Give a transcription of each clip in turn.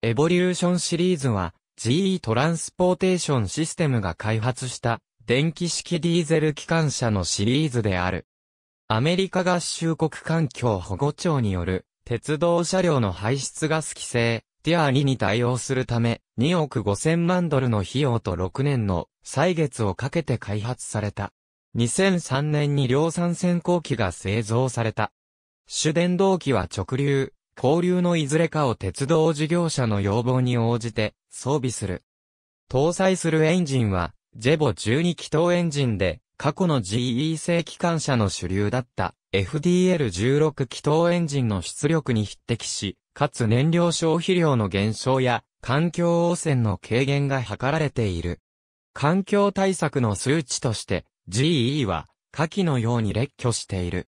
エボリューションシリーズは GE トランスポーテーションシステムが開発した電気式ディーゼル機関車のシリーズである。アメリカ合衆国環境保護庁による鉄道車両の排出ガス規制、ティア2に対応するため2億5000万ドルの費用と6年の歳月をかけて開発された。2003年に量産先行機が製造された。主電動機は直流、交流のいずれかを鉄道事業者の要望に応じて装備する。搭載するエンジンは、ジェボ12気筒エンジンで、過去の GE 製機関車の主流だった FDL16 気筒エンジンの出力に匹敵し、かつ燃料消費量の減少や環境汚染の軽減が図られている。環境対策の数値として GE は下記のように列挙している。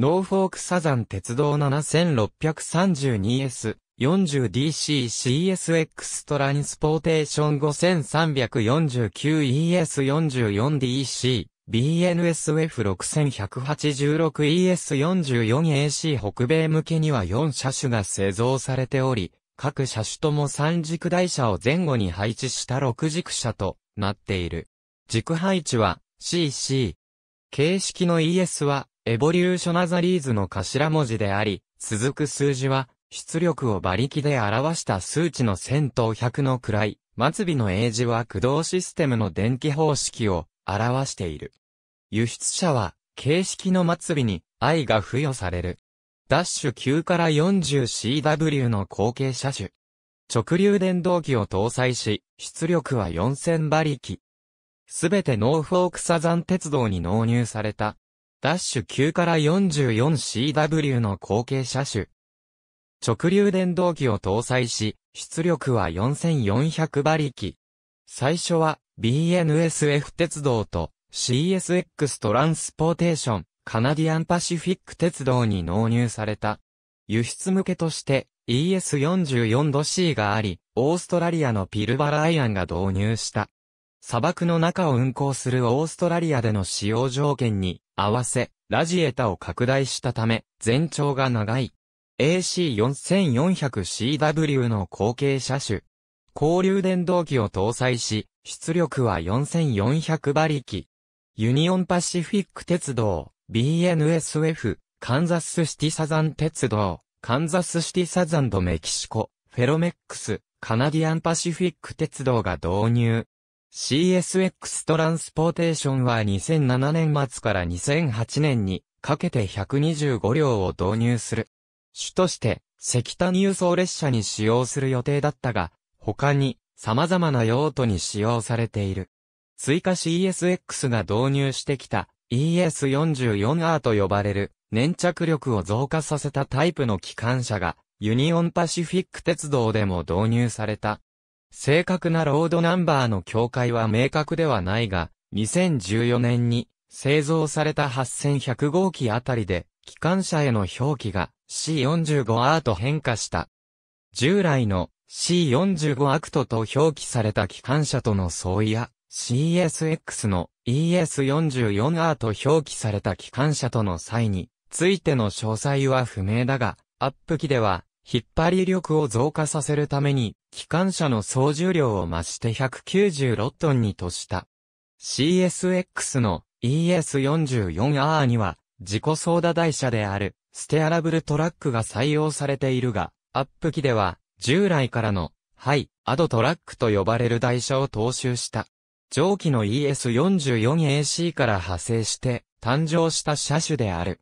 ノーフォークサザン鉄道 7632S、40DCCSX トランスポーテーション 5349ES44DC、BNSF6186ES44AC 北米向けには4車種が製造されており、各車種とも3軸台車を前後に配置した6軸車となっている。軸配置は CC。形式の ES はエボリューショナザリーズの頭文字であり、続く数字は、出力を馬力で表した数値の1000と100の位、末尾の英字は駆動システムの電気方式を表している。輸出者は、形式の末尾に i が付与される。ダッシュ9から 40CW の後継車種。直流電動機を搭載し、出力は4000馬力。すべてノーフォークサザン鉄道に納入されたダッシュ9から 44CW の後継車種。直流電動機を搭載し、出力は4400馬力。最初は BNSF 鉄道と CSX トランスポーテーション、カナディアンパシフィック鉄道に納入された。輸出向けとして ES44 度 C があり、オーストラリアのピルバラアイアンが導入した。砂漠の中を運行するオーストラリアでの使用条件に、合わせ、ラジエタを拡大したため、全長が長い。AC4400CW の後継車種。交流電動機を搭載し、出力は4400馬力。ユニオンパシフィック鉄道、BNSF、カンザスシティサザン鉄道、カンザスシティサザンドメキシコ、フェロメックス、カナディアンパシフィック鉄道が導入。CSX トランスポーテーションは2007年末から2008年にかけて125両を導入する。主として石炭輸送列車に使用する予定だったが、他に様々な用途に使用されている。追加 CSX が導入してきた ES44R と呼ばれる粘着力を増加させたタイプの機関車がユニオンパシフィック鉄道でも導入された。正確なロードナンバーの境界は明確ではないが、2014年に製造された8100号機あたりで、機関車への表記が C45R と変化した。従来の C45 アクトと表記された機関車との相違や CSX の ES44R と表記された機関車との際についての詳細は不明だが、アップ機では引っ張り力を増加させるために機関車の総重量を増して196トンにとした。CSX の ES44R には、自己操舵台車である、ステアラブルトラックが採用されているが、アップ機では、従来からの、ハイ、アドトラックと呼ばれる台車を踏襲した。上記の ES44AC から派生して、誕生した車種である。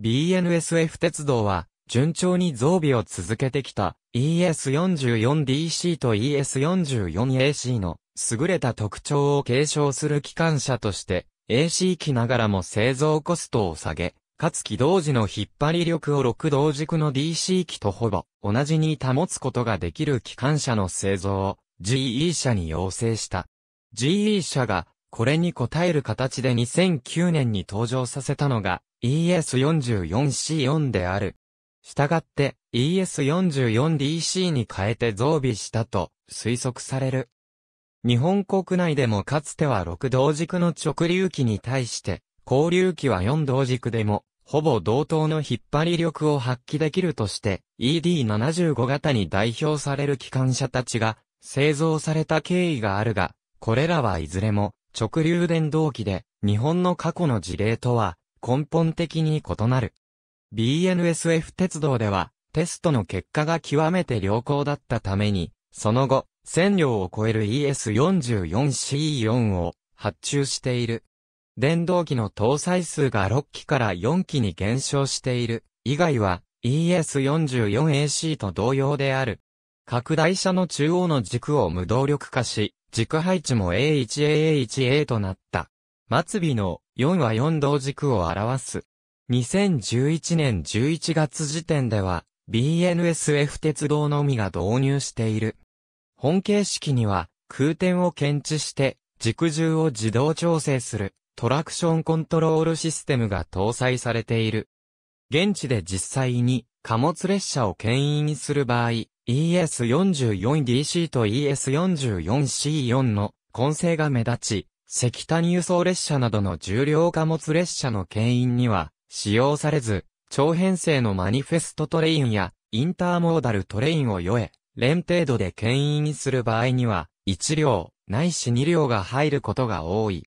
BNSF 鉄道は、順調に増備を続けてきた、ES44DC と ES44AC の優れた特徴を継承する機関車として AC 機ながらも製造コストを下げ、かつ起動時の引っ張り力を6同軸の DC 機とほぼ同じに保つことができる機関車の製造を GE 社に要請した。GE 社がこれに応える形で2009年に登場させたのが ES44C4 である。したがって ES44DC に変えて増備したと推測される。日本国内でもかつては6同軸の直流機に対して、交流機は4同軸でも、ほぼ同等の引っ張り力を発揮できるとして、ED75 型に代表される機関車たちが製造された経緯があるが、これらはいずれも直流電動機で、日本の過去の事例とは根本的に異なる。BNSF 鉄道では、テストの結果が極めて良好だったために、その後、1000両を超える ES44CE4 を発注している。電動機の搭載数が6機から4機に減少している。以外は ES44AC と同様である。拡大車の中央の軸を無動力化し、軸配置も A1AA1A となった。末尾の4は4同軸を表す。2011年11月時点では、BNSF 鉄道のみが導入している。本形式には、空転を検知して、軸重を自動調整する、トラクションコントロールシステムが搭載されている。現地で実際に、貨物列車を牽引する場合、ES44DC と ES44C4 の混成が目立ち、石炭輸送列車などの重量貨物列車の牽引には使用されず、長編成のマニフェストトレインや、インターモーダルトレインを酔え、連程度で牽引にする場合には、1両、ないし2両が入ることが多い。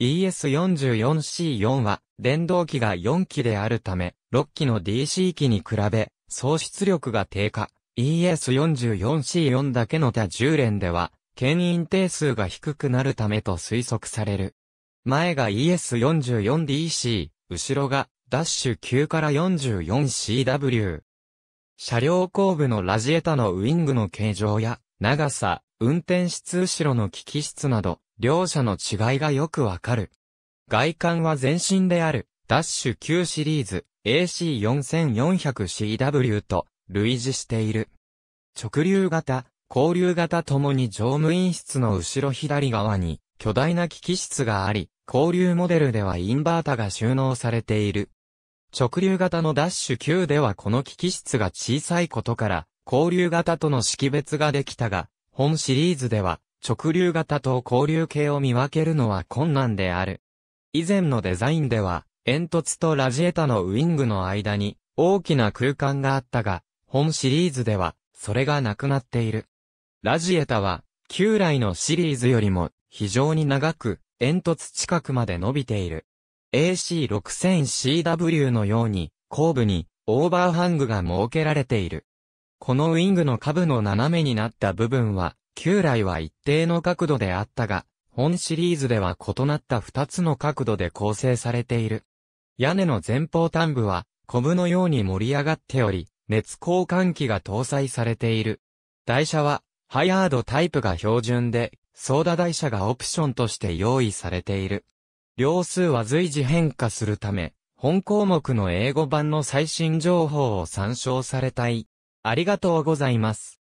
ES44C4 は、電動機が4機であるため、6機の DC 機に比べ、喪出力が低下。ES44C4 だけの他10連では、牽引定数が低くなるためと推測される。前が ES44DC、後ろがダッシュ9から 44CW。車両後部のラジエタのウィングの形状や、長さ、運転室後ろの機器室など、両者の違いがよくわかる。外観は前身である、ダッシュ9シリーズ AC4400CW と類似している。直流型、交流型ともに乗務員室の後ろ左側に巨大な機器室があり、交流モデルではインバータが収納されている。直流型のダッシュ9ではこの機器質が小さいことから、交流型との識別ができたが、本シリーズでは、直流型と交流系を見分けるのは困難である。以前のデザインでは、煙突とラジエタのウィングの間に大きな空間があったが、本シリーズではそれがなくなっている。ラジエタは旧来のシリーズよりも非常に長く煙突近くまで伸びている。AC6000CW のように、後部にオーバーハングが設けられている。このウィングの下部の斜めになった部分は、旧来は一定の角度であったが、本シリーズでは異なった2つの角度で構成されている。屋根の前方端部は、コブのように盛り上がっており、熱交換器が搭載されている。台車は、ハイアードタイプが標準で、ソーダ台車がオプションとして用意されている。両数は随時変化するため、本項目の英語版の最新情報を参照されたい。ありがとうございます。